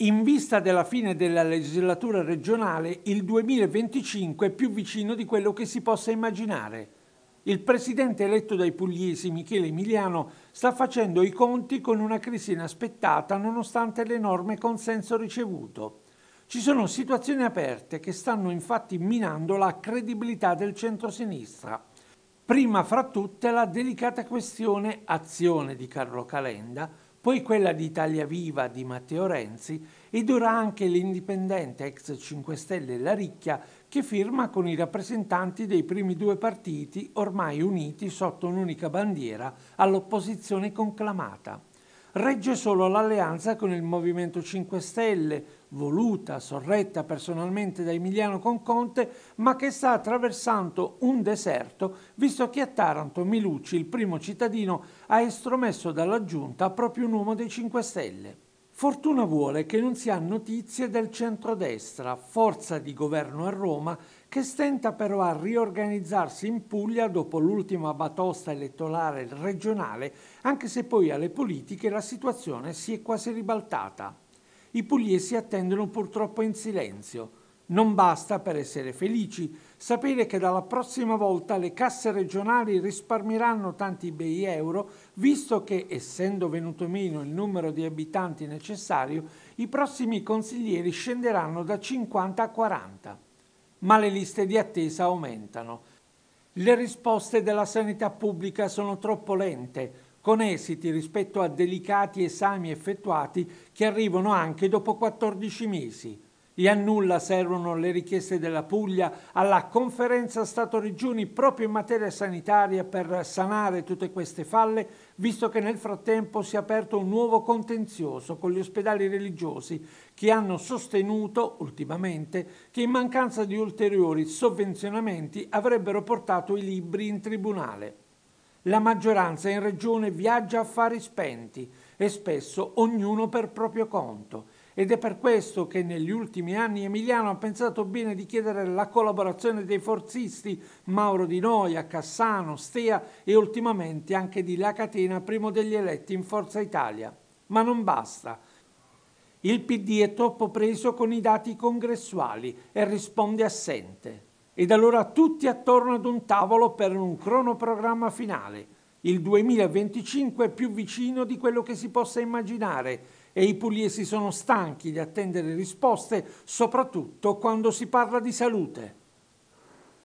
In vista della fine della legislatura regionale, il 2025 è più vicino di quello che si possa immaginare. Il presidente eletto dai pugliesi, Michele Emiliano, sta facendo i conti con una crisi inaspettata nonostante l'enorme consenso ricevuto. Ci sono situazioni aperte che stanno infatti minando la credibilità del centrosinistra. Prima fra tutte la delicata questione azione di Carlo Calenda poi quella di Italia Viva di Matteo Renzi ed ora anche l'indipendente ex 5 Stelle La Ricchia che firma con i rappresentanti dei primi due partiti ormai uniti sotto un'unica bandiera all'opposizione conclamata regge solo l'alleanza con il Movimento 5 Stelle, voluta, sorretta personalmente da Emiliano Conconte, ma che sta attraversando un deserto, visto che a Taranto Milucci, il primo cittadino, ha estromesso dalla giunta proprio un uomo dei 5 Stelle. Fortuna vuole che non si ha notizie del centrodestra, forza di governo a Roma, che stenta però a riorganizzarsi in Puglia dopo l'ultima batosta elettorale regionale, anche se poi alle politiche la situazione si è quasi ribaltata. I pugliesi attendono purtroppo in silenzio. Non basta, per essere felici, sapere che dalla prossima volta le casse regionali risparmieranno tanti bei euro, visto che, essendo venuto meno il numero di abitanti necessario, i prossimi consiglieri scenderanno da 50 a 40. Ma le liste di attesa aumentano. Le risposte della sanità pubblica sono troppo lente, con esiti rispetto a delicati esami effettuati che arrivano anche dopo 14 mesi. E a nulla servono le richieste della Puglia alla conferenza Stato-Regioni proprio in materia sanitaria per sanare tutte queste falle, visto che nel frattempo si è aperto un nuovo contenzioso con gli ospedali religiosi che hanno sostenuto, ultimamente, che in mancanza di ulteriori sovvenzionamenti avrebbero portato i libri in tribunale. La maggioranza in regione viaggia a fari spenti e spesso ognuno per proprio conto ed è per questo che negli ultimi anni Emiliano ha pensato bene di chiedere la collaborazione dei forzisti Mauro Di Noia, Cassano, Stea e ultimamente anche di La Catena, primo degli eletti in Forza Italia. Ma non basta. Il PD è troppo preso con i dati congressuali e risponde assente. Ed allora tutti attorno ad un tavolo per un cronoprogramma finale. Il 2025 è più vicino di quello che si possa immaginare e i pugliesi sono stanchi di attendere risposte, soprattutto quando si parla di salute.